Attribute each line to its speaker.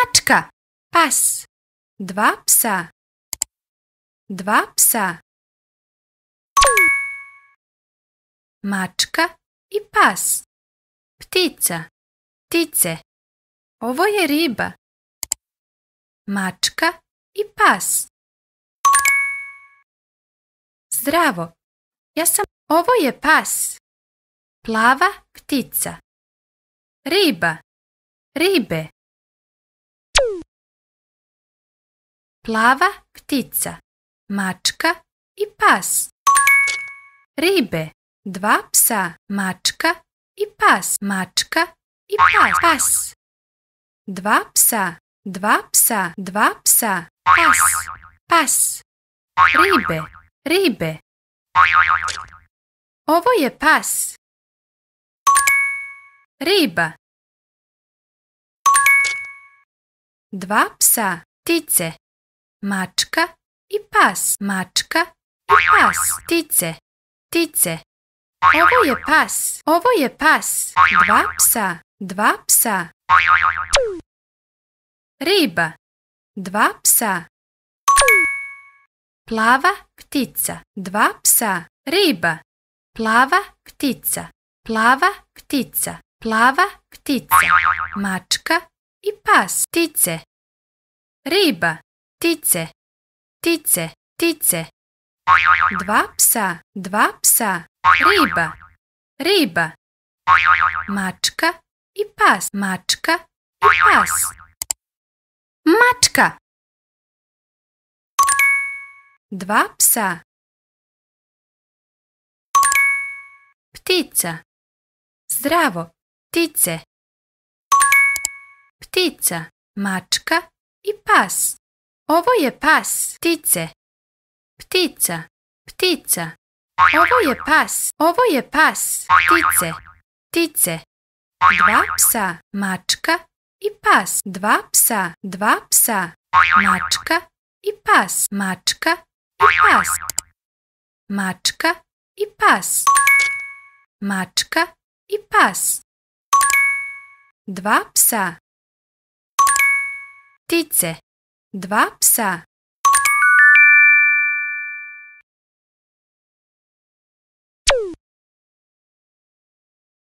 Speaker 1: Mačka, pas, dva psa, dva psa. Mačka i pas. Ptica, ptice. Ovo je riba. Mačka i pas. Zdravo, ja sam... Ovo je pas. Plava ptica. Riba, ribe. Lava, ptica,
Speaker 2: mačka i pas. Ribe, dva psa, mačka i pas, mačka i pas, pas. Dva psa, dva psa, dva psa, pas, pas. Ribe, ribe. Ovo je
Speaker 1: pas. Riba.
Speaker 2: Dva psa, ptice mačka i pas, mačka i pas, ptice, ptice. Ovo je pas, ovo je pas, dva psa, dva psa. Riba, dva psa. Plava ptica, dva psa, riba. Plava ptica, plava ptica, plava ptica. Mačka i pas, ptice. Riba, Ptice, ptice, ptice. Dva psa, dva psa. Riba, riba. Mačka i pas, mačka
Speaker 1: i pas. Mačka. Dva psa.
Speaker 2: Ptica. Zdravo, ptice. Ptica, mačka i pas. Ovo je pas, ptice. Ptica, ptica. Ovo je pas, ovo je pas, ptice, ptice. Dva psa, mačka i pas. Dva psa, dva psa, mačka i pas. Mačka i pas. Mačka i pas. Mačka i pas. Dva psa. Ptice. Два пса.